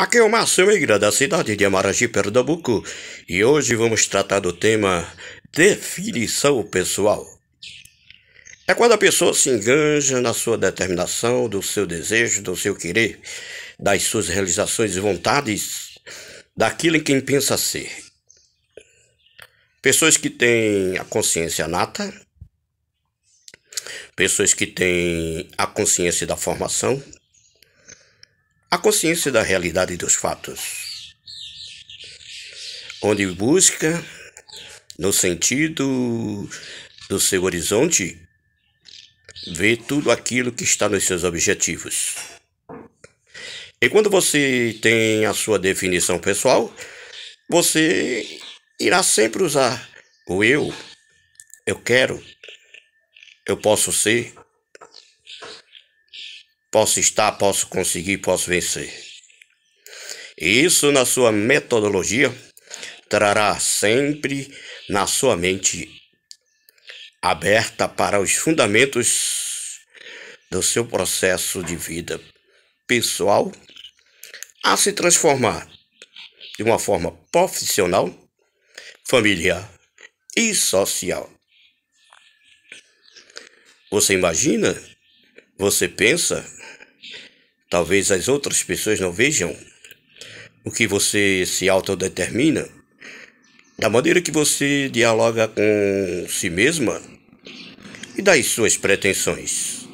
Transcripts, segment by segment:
Aqui é o Márcio Meira, da cidade de Amaragi, Pernambuco, e hoje vamos tratar do tema definição pessoal. É quando a pessoa se enganja na sua determinação, do seu desejo, do seu querer, das suas realizações e vontades, daquilo em quem pensa ser. Pessoas que têm a consciência nata, pessoas que têm a consciência da formação, a consciência da realidade dos fatos, onde busca, no sentido do seu horizonte, ver tudo aquilo que está nos seus objetivos. E quando você tem a sua definição pessoal, você irá sempre usar o eu, eu quero, eu posso ser, posso estar, posso conseguir, posso vencer. E isso na sua metodologia trará sempre na sua mente aberta para os fundamentos do seu processo de vida pessoal a se transformar de uma forma profissional, familiar e social. Você imagina? Você pensa? Talvez as outras pessoas não vejam o que você se autodetermina. Da maneira que você dialoga com si mesma e das suas pretensões.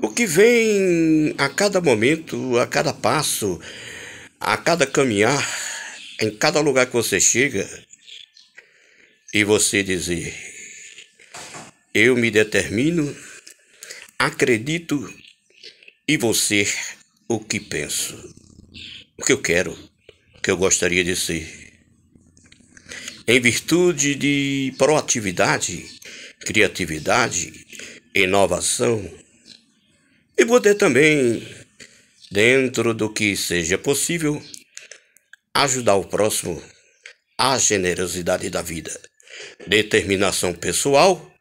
O que vem a cada momento, a cada passo, a cada caminhar, em cada lugar que você chega, e você dizer: Eu me determino, acredito e você, o que penso? O que eu quero? O que eu gostaria de ser? Em virtude de proatividade, criatividade, inovação, e poder também, dentro do que seja possível, ajudar o próximo à generosidade da vida. Determinação pessoal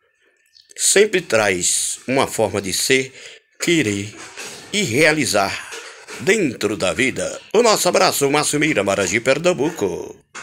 sempre traz uma forma de ser, querer e realizar dentro da vida. O nosso abraço, Márcio Mira, Maragi, Pernambuco.